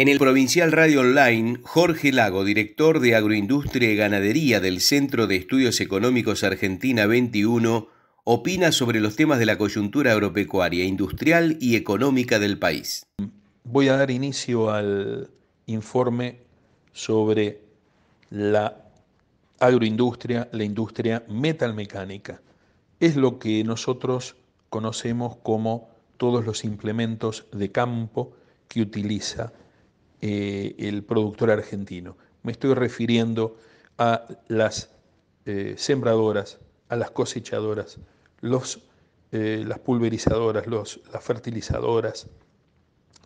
En el Provincial Radio Online, Jorge Lago, director de Agroindustria y Ganadería del Centro de Estudios Económicos Argentina 21, opina sobre los temas de la coyuntura agropecuaria, industrial y económica del país. Voy a dar inicio al informe sobre la agroindustria, la industria metalmecánica. Es lo que nosotros conocemos como todos los implementos de campo que utiliza eh, el productor argentino. Me estoy refiriendo a las eh, sembradoras, a las cosechadoras, los, eh, las pulverizadoras, las fertilizadoras,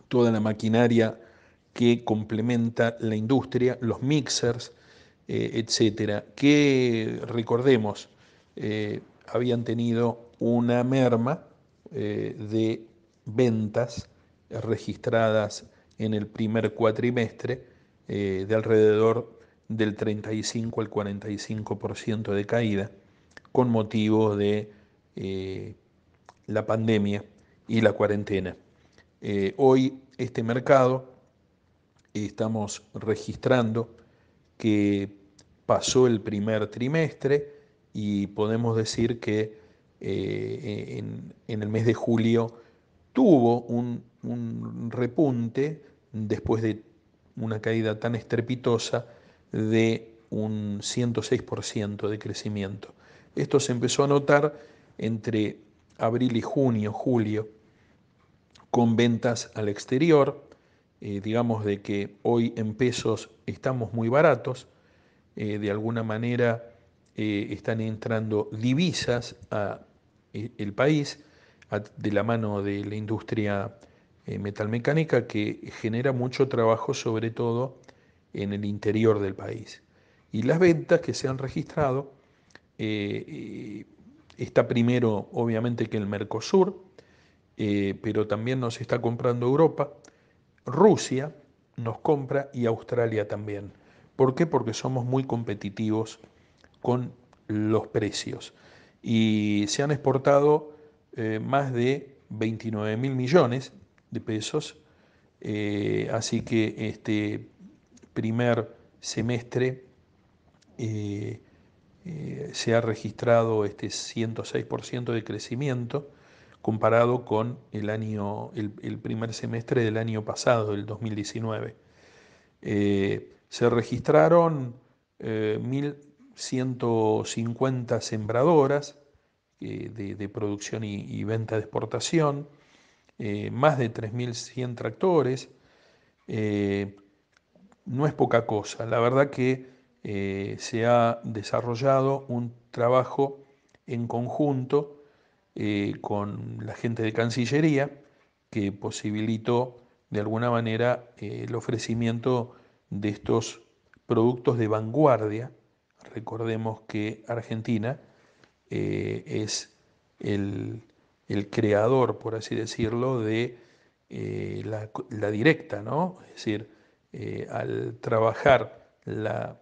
toda la maquinaria que complementa la industria, los mixers, etcétera, que recordemos habían tenido una merma de ventas registradas en el primer cuatrimestre eh, de alrededor del 35 al 45% de caída con motivo de eh, la pandemia y la cuarentena. Eh, hoy este mercado estamos registrando que pasó el primer trimestre y podemos decir que en, el mes de julio tuvo un, un repunte después de una caída tan estrepitosa de un 106% de crecimiento. Esto se empezó a notar entre abril y junio, julio, con ventas al exterior, eh, digamos de que hoy en pesos estamos muy baratos, eh, de alguna manera eh, están entrando divisas al país de la mano de la industria eh, metalmecánica que genera mucho trabajo, sobre todo en el interior del país. Y las ventas que se han registrado, eh, eh, está primero obviamente que el Mercosur, pero también nos está comprando Europa, Rusia nos compra y Australia también. ¿Por qué? Porque somos muy competitivos con los precios. Y se han exportado más de 29 mil millones de pesos. Eh, así que este primer semestre eh, eh, se ha registrado este 106% de crecimiento comparado con el, año, el, primer semestre del año pasado, el 2019. se registraron 1.150 sembradoras de, producción y venta de exportación, eh, más de 3.100 tractores. Eh, no es poca cosa. La verdad que eh, se ha desarrollado un trabajo en conjunto con la gente de Cancillería que posibilitó de alguna manera el ofrecimiento de estos productos de vanguardia. Recordemos que Argentina es el el creador, por así decirlo, de eh, la, directa, ¿no? Es decir, eh, al trabajar la,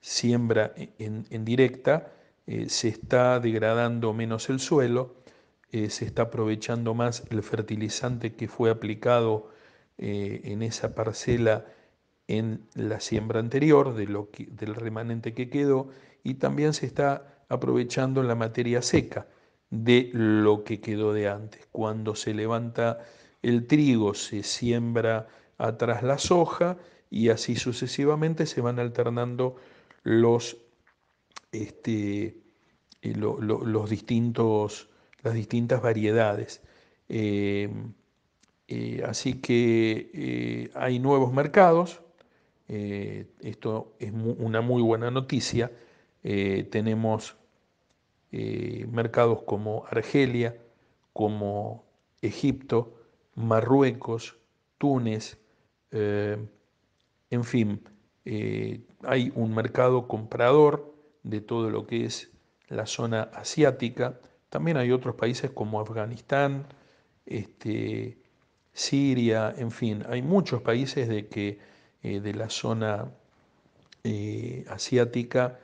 siembra en, directa, eh, se está degradando menos el suelo, se está aprovechando más el fertilizante que fue aplicado en esa parcela en la siembra anterior, del remanente que quedó, y también se está aprovechando la materia seca de lo que quedó de antes. Cuando se levanta el trigo, se siembra atrás la soja y así sucesivamente se van alternando los, este, eh, los distintos, las distintas variedades. Eh, eh, así que hay nuevos mercados, esto es una muy buena noticia, tenemos eh, mercados como Argelia, como Egipto, Marruecos, Túnez, eh, en fin, eh, hay un mercado comprador de todo lo que es la zona asiática. También hay otros países como Afganistán, este, Siria, en fin, hay muchos países de que de la zona asiática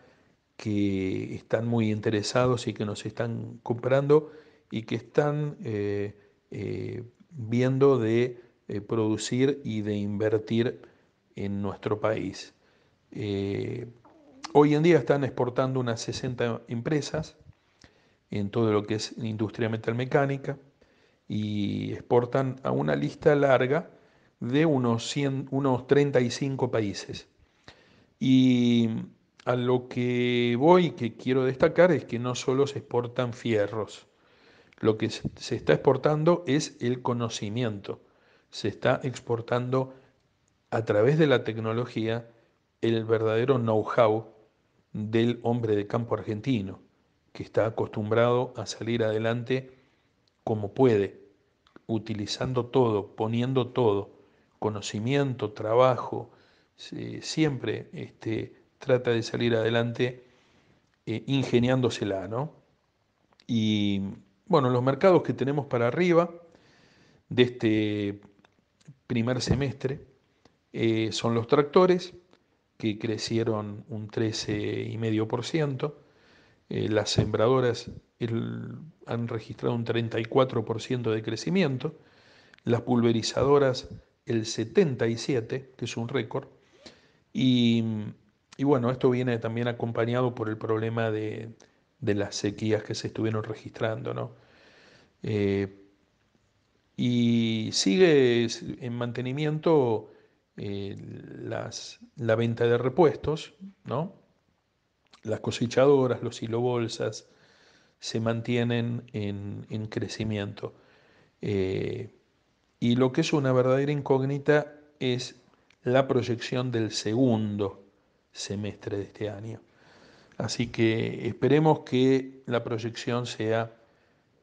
que están muy interesados y que nos están comprando y que están eh, eh, viendo de eh, producir y de invertir en nuestro país. hoy en día están exportando unas 60 empresas en todo lo que es industria metalmecánica y exportan a una lista larga de unos, 100, unos 35 países. Y a lo que voy, que quiero destacar, es que no solo se exportan fierros, lo que se está exportando es el conocimiento, se está exportando a través de la tecnología el verdadero know-how del hombre de campo argentino, que está acostumbrado a salir adelante como puede, utilizando todo, poniendo todo, conocimiento, trabajo, siempre este, trata de salir adelante eh, ingeniándosela, ¿no? Y bueno, los mercados que tenemos para arriba de este primer semestre eh, son los tractores, que crecieron un 13,5%, ciento eh, las sembradoras han registrado un 34% de crecimiento, las pulverizadoras el 77%, que es un récord, y y bueno, esto viene también acompañado por el problema de, las sequías que se estuvieron registrando, eh, y sigue en mantenimiento eh, las, la venta de repuestos, ¿no? Las cosechadoras, los silobolsas se mantienen en, crecimiento. Eh, y lo que es una verdadera incógnita es la proyección del segundo semestre de este año. Así que esperemos que la proyección sea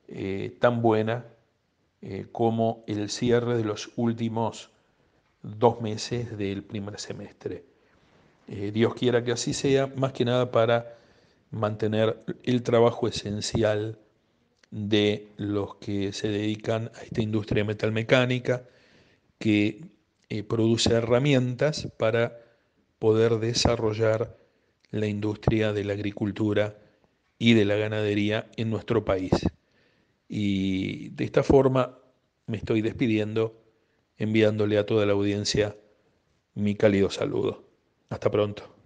eh, tan buena eh, como el cierre de los últimos dos meses del primer semestre. Eh, Dios quiera que así sea, más que nada para mantener el trabajo esencial de los que se dedican a esta industria metalmecánica que produce herramientas para poder desarrollar la industria de la agricultura y de la ganadería en nuestro país. Y de esta forma me estoy despidiendo, enviándole a toda la audiencia mi cálido saludo. Hasta pronto.